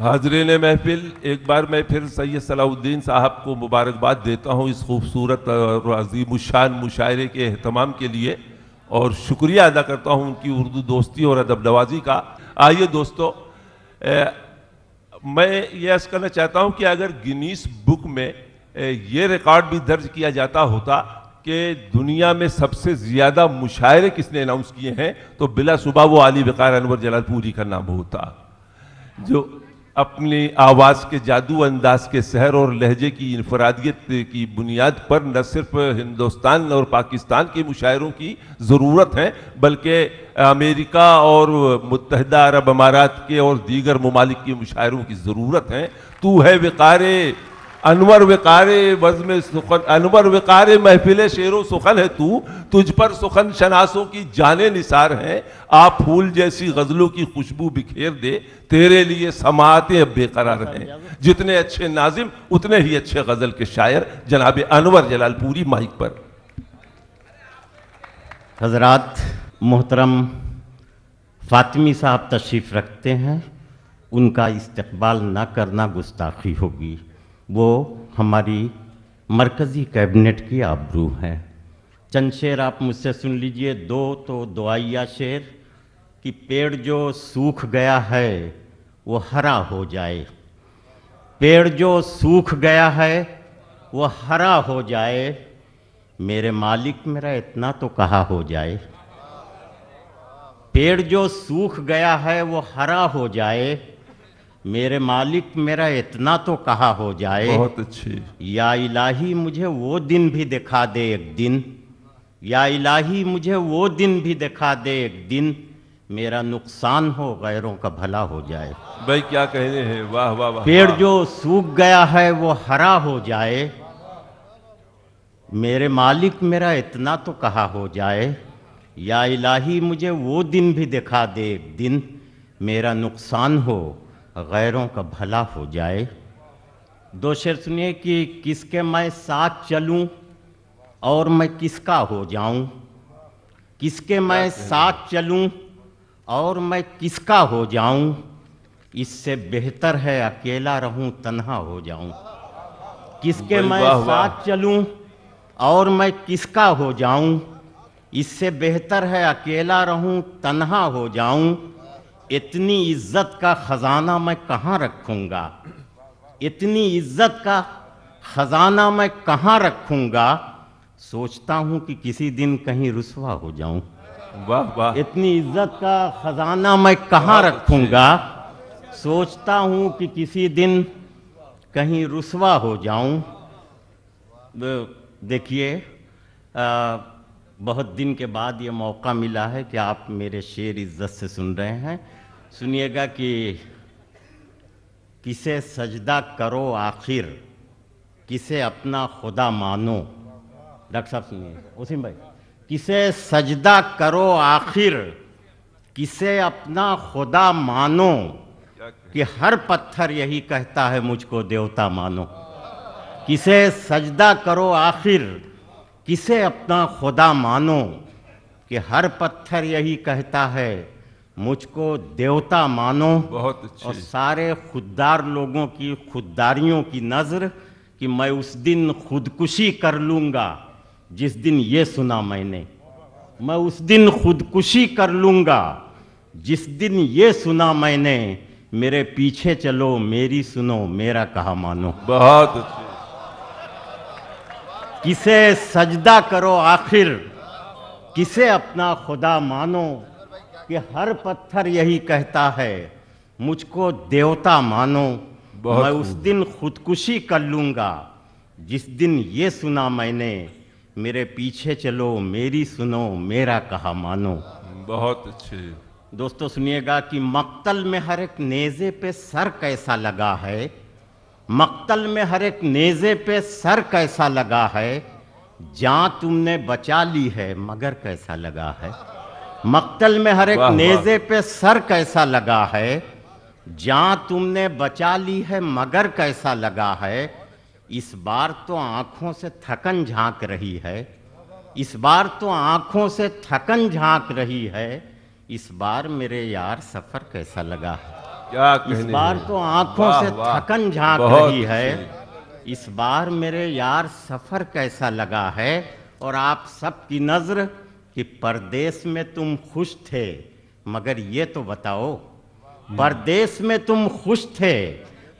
हाजरीन महफिल एक बार मैं फिर सैयद सलाउद्दीन साहब को मुबारकबाद देता हूँ इस खूबसूरत और अजीम शान मुशायरे के अहतमाम के लिए और शुक्रिया अदा करता हूँ उनकी उर्दू दोस्ती और अदब नवाजी का आइए दोस्तों ए, मैं ये अर्ज़ करना चाहता हूँ कि अगर गिनीस बुक में ए, ये रिकॉर्ड भी दर्ज किया जाता होता कि दुनिया में सबसे ज़्यादा मुशायरे किसने अनाउंस किए हैं तो बिला सुबह वो अली वक़ार अनवर जलालपुरी का नाम होता जो अपने आवाज़ के जादू अंदाज के शहर और लहजे की इनफरादियत की बुनियाद पर न सिर्फ हिंदुस्तान और पाकिस्तान के मुशायरों की ज़रूरत है बल्कि अमेरिका और मुतहदा अरब अमारात के और दीगर ममालिक के मुशायरों की ज़रूरत है तू है वक़ार अनवर विकार बज़म सुखन अनवर विकारे महफिल शेरों सुखन है तू तुझ पर सुखन शनासों की जाने निसार हैं आप फूल जैसी गज़लों की खुशबू बिखेर दे तेरे लिए समाते बेकरार हैं जितने अच्छे नाजिम उतने ही अच्छे गज़ल के शायर जनाब अनवर जलालपुरी माइक पर हजरात मोहतरम फातिमी साहब तशरीफ़ रखते हैं उनका इस्तकबाल ना करना गुस्ताखी होगी वो हमारी मरकज़ी कैबिनेट की आबरू है चंद शेर आप मुझसे सुन लीजिए दो तो दुआया शेर कि पेड़ जो सूख गया है वो हरा हो जाए पेड़ जो सूख गया है वो हरा हो जाए मेरे मालिक मेरा इतना तो कहा हो जाए पेड़ जो सूख गया है वो हरा हो जाए मेरे मालिक मेरा इतना तो कहा हो जाए बहुत अच्छी या इलाही मुझे वो दिन भी दिखा दे एक दिन या इलाही मुझे वो दिन भी दिखा दे एक दिन मेरा नुकसान हो गैरों का भला हो जाए भाई क्या कह रहे हैं वाह वाह वाह पेड़ जो सूख गया है वो हरा हो जाए मेरे मालिक मेरा इतना तो कहा हो जाए या इलाही मुझे वो दिन भी दिखा दे एक दिन मेरा नुकसान हो गैरों का भला हो जाए दो शेर सुनिए कि किसके मैं साथ चलूं और मैं किसका हो जाऊं किसके मैं साथ चलूं और मैं किसका हो जाऊं इससे बेहतर है अकेला रहूं तन्हा हो जाऊं किसके मैं साथ चलूं और मैं किसका हो जाऊं इससे बेहतर है अकेला रहूं तन्हा हो जाऊं इतनी इज्जत का खजाना मैं कहाँ रखूंगा इतनी इज्जत का खजाना मैं कहाँ रखूंगा सोचता हूँ कि किसी दिन कहीं रुसवा हो जाऊं वाह वाह इतनी इज्जत का खजाना मैं कहाँ रखूंगा सोचता हूँ कि किसी दिन कहीं रुसवा हो जाऊं देखिए बहुत दिन के बाद ये मौका मिला है कि आप मेरे शेर इज्जत से सुन रहे हैं सुनिएगा कि किसे सजदा करो आखिर किसे अपना खुदा मानो डॉक्टर साहब सुनिए उसीम भाई किसे सजदा करो आखिर किसे अपना खुदा मानो कि हर पत्थर यही कहता है मुझको देवता मानो किसे सजदा करो आखिर किसे अपना खुदा मानो कि हर पत्थर यही कहता है मुझको देवता मानो बहुत अच्छी और सारे खुददार लोगों की खुददारियों की नज़र कि मैं उस दिन खुदकुशी कर लूँगा जिस दिन ये सुना मैंने मैं उस दिन खुदकुशी कर लूँगा जिस दिन ये सुना मैंने मेरे पीछे चलो मेरी सुनो मेरा कहा मानो बहुत किसे सजदा करो आखिर किसे अपना खुदा मानो कि हर पत्थर यही कहता है मुझको देवता मानो मैं उस दिन खुदकुशी कर लूंगा जिस दिन ये सुना मैंने मेरे पीछे चलो मेरी सुनो मेरा कहा मानो बहुत अच्छे दोस्तों सुनिएगा कि मक्तल में हर एक नेज़े पे सर कैसा लगा है मक्तल में हर एक नेज़े पे सर कैसा लगा है जहाँ तुमने बचा ली है मगर कैसा लगा है मक्तल में हर एक नेजे पे सर कैसा लगा है जहां तुमने बचा ली है मगर कैसा लगा है इस बार तो आंखों से थकन झांक रही है इस बार तो आंखों से थकन झांक रही है इस बार मेरे यार सफर कैसा लगा क्या इस बार तो आंखों से थकन झांक रही है इस बार मेरे यार सफर कैसा लगा है तो और आप सबकी नजर कि परदेश में तुम खुश थे मगर ये तो बताओ परदेश में तुम खुश थे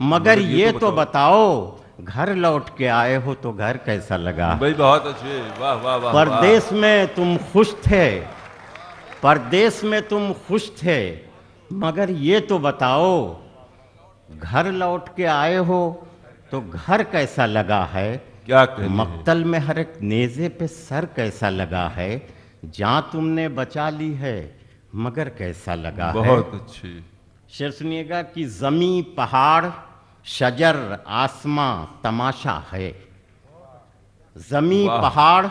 मगर ये तो, तो बताओ घर लौट के आए हो तो घर कैसा लगा भाई बहुत अच्छे वाह वाह वाह परदेश में तुम खुश थे परदेश में तुम खुश थे मगर ये तो बताओ घर लौट के आए हो तो घर कैसा लगा है क्या मक्तल में हर एक नेजे पे सर कैसा लगा है जहां तुमने बचा ली है मगर कैसा लगा बहुत है? अच्छी शेर सुनिएगा कि जमी पहाड़ शजर आसमां तमाशा है जमी पहाड़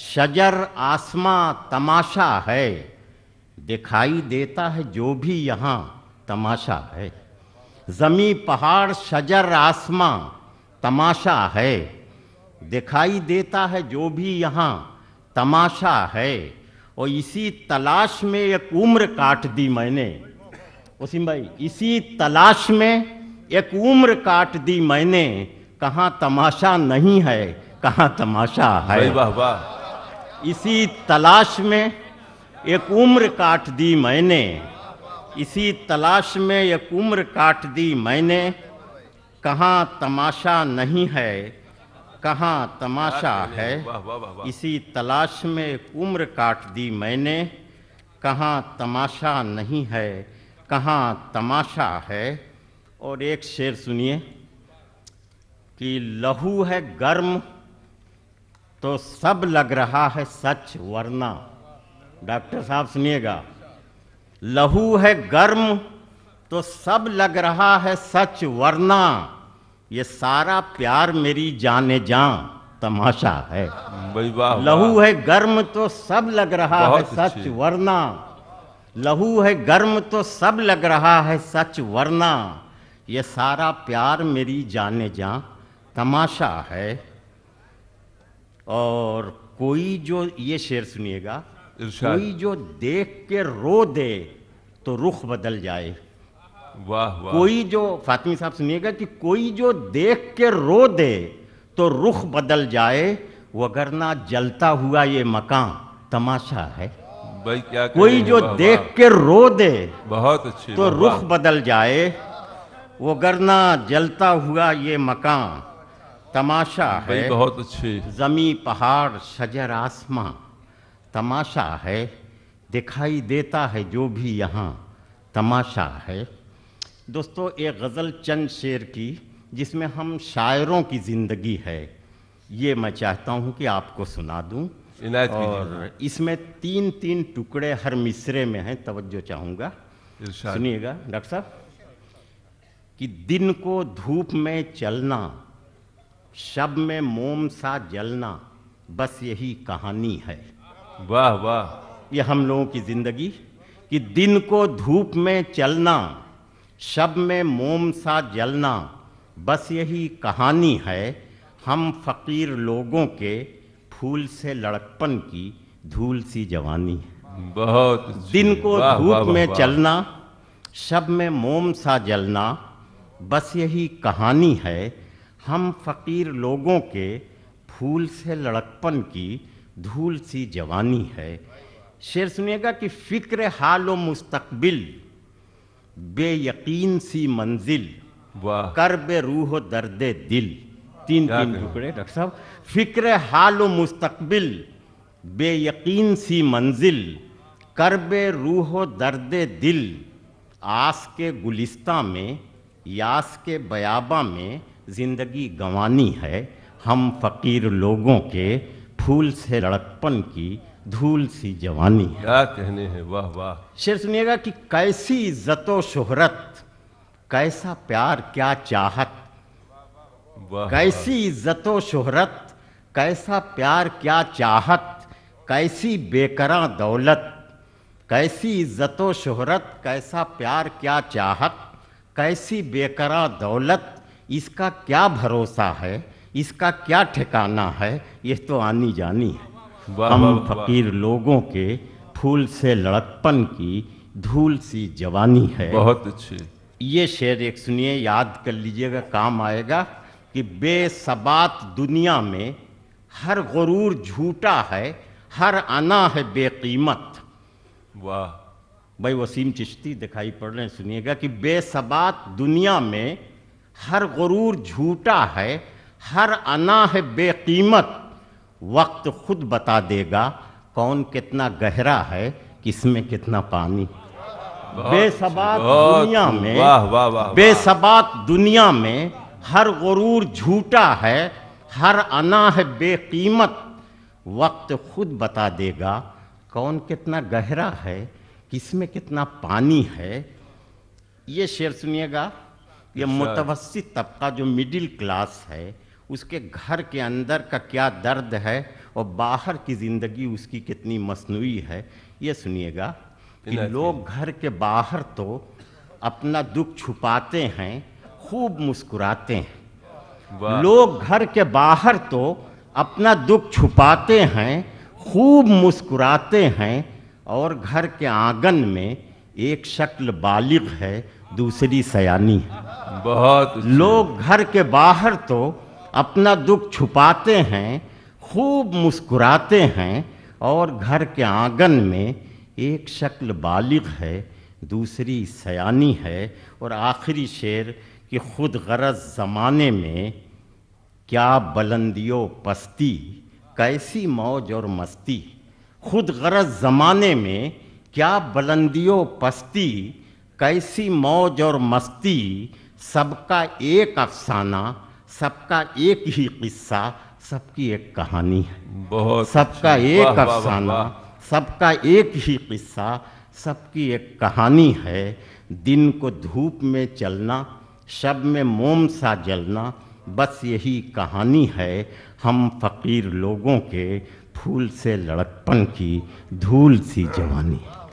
शजर आसमां तमाशा है दिखाई देता है जो भी यहाँ तमाशा है जमी पहाड़ शजर आसमां तमाशा है दिखाई देता है जो भी यहाँ तमाशा है और इसी तलाश में एक उम्र काट दी मैंने वसीम भाई इसी तलाश में एक उम्र काट दी मैंने कहाँ तमाशा नहीं है कहाँ तमाशा है वाह वाह इसी तलाश में एक उम्र काट दी मैंने इसी तलाश में एक उम्र काट दी मैंने कहाँ तमाशा नहीं है कहाँ तमाशा है इसी तलाश में उम्र काट दी मैंने कहाँ तमाशा नहीं है कहाँ तमाशा है और एक शेर सुनिए कि लहू है गर्म तो सब लग रहा है सच वरना डॉक्टर साहब सुनिएगा लहू है गर्म तो सब लग रहा है सच वरना ये सारा प्यार मेरी जाने जा तमाशा है लहू है गर्म तो सब लग रहा है सच वरना लहू है गर्म तो सब लग रहा है सच वरना ये सारा प्यार मेरी जाने जा तमाशा है और कोई जो ये शेर सुनिएगा कोई जो देख के रो दे तो रुख बदल जाए वाह वाह कोई जो फातिमी साहब सुनिएगा कि कोई जो देख के रो दे तो रुख बदल जाए वगरना जलता हुआ ये मकान तमाशा है भाई क्या कोई जो वाह, देख वाह। के रो दे बहुत अच्छी तो रुख बदल जाए वगरना जलता हुआ ये मकान तमाशा है बहुत अच्छी जमी पहाड़ शजर आसमां तमाशा है दिखाई देता है जो भी यहाँ तमाशा है दोस्तों एक गज़ल चंद शेर की जिसमें हम शायरों की ज़िंदगी है ये मैं चाहता हूँ कि आपको सुना दूँ और इसमें तीन तीन टुकड़े हर मिसरे में हैं तवज्जो चाहूँगा सुनिएगा डॉक्टर साहब कि दिन को धूप में चलना शब में मोम सा जलना बस यही कहानी है वाह वाह ये हम लोगों की ज़िंदगी कि दिन को धूप में चलना शब में मोम सा जलना बस यही कहानी है हम फ़कीर लोगों के फूल से लड़कपन की धूल सी जवानी है बहुत दिन को धूप में चलना शब में मोम सा जलना बस यही कहानी है हम फ़कीर लोगों के फूल से लड़कपन की धूल सी जवानी है शेर सुनिएगा कि फ़िक्र हाल व मुस्तकबिल बेयकीन सी मंजिल कर बे रूह दर्द दिल तीन तीन टुकड़े डॉक्टर साहब फिक्र हाल मुस्तकबिल बेयकीन सी मंजिल कर बे रूह दर्द दिल आस के गुलिस्ता में यास के बयाबा में ज़िंदगी गंवानी है हम फ़कीर लोगों के फूल से लड़कपन की धूल सी जवानी है क्या कहने हैं वाह वाह शेर सुनिएगा कि कैसी इज्जत शोहरत कैसा प्यार क्या चाहत वाह कैसी इज्जत शोहरत कैसा प्यार क्या चाहत कैसी बेकरा दौलत कैसी इज्जत शोहरत कैसा प्यार क्या चाहत कैसी बेकरा दौलत इसका क्या भरोसा है इसका क्या ठिकाना है यह तो आनी जानी है हम फकीर लोगों के फूल से लड़कपन की धूल सी जवानी है बहुत अच्छी ये शेर एक सुनिए याद कर लीजिएगा काम आएगा कि बेसबात दुनिया में हर गुरूर झूठा है हर अना है बेकीमत वाह भाई वसीम चिश्ती दिखाई पड़ रहे हैं सुनिएगा कि बेसबात दुनिया में हर गुरूर झूठा है हर अना है बेकीमत वक्त खुद बता देगा कौन कितना गहरा है किसमें कितना पानी बेसबात दुनिया में बेसबात दुनिया में हर गुरूर झूठा है हर अना है बेकीमत वक्त खुद बता देगा कौन कितना गहरा है किसमें कितना पानी है ये शेर सुनिएगा ये अच्छा। मुतवसत तबका जो मिडिल क्लास है उसके घर के अंदर का क्या दर्द है और बाहर की ज़िंदगी उसकी कितनी मसनू है ये सुनिएगा कि लोग घर के बाहर तो अपना दुख छुपाते हैं खूब मुस्कुराते हैं लोग घर के बाहर तो अपना दुख छुपाते हैं खूब मुस्कुराते हैं और घर के आंगन में एक शक्ल बालिग है दूसरी सयानी है बहुत लोग घर के बाहर तो अपना दुख छुपाते हैं खूब मुस्कुराते हैं और घर के आंगन में एक शक्ल बालिग है दूसरी सयानी है और आखिरी शेर कि खुद गरज ज़माने में क्या बुलंदियों पस्ती कैसी मौज और मस्ती खुद गरज ज़माने में क्या बुलंदियों पस्ती कैसी मौज और मस्ती सबका एक अफसाना सबका एक ही किस्सा सबकी एक कहानी है बहुत सबका एक अफसाना सबका एक ही किस्सा सबकी एक कहानी है दिन को धूप में चलना शब में मोम सा जलना बस यही कहानी है हम फकीर लोगों के फूल से लड़कपन की धूल सी जवानी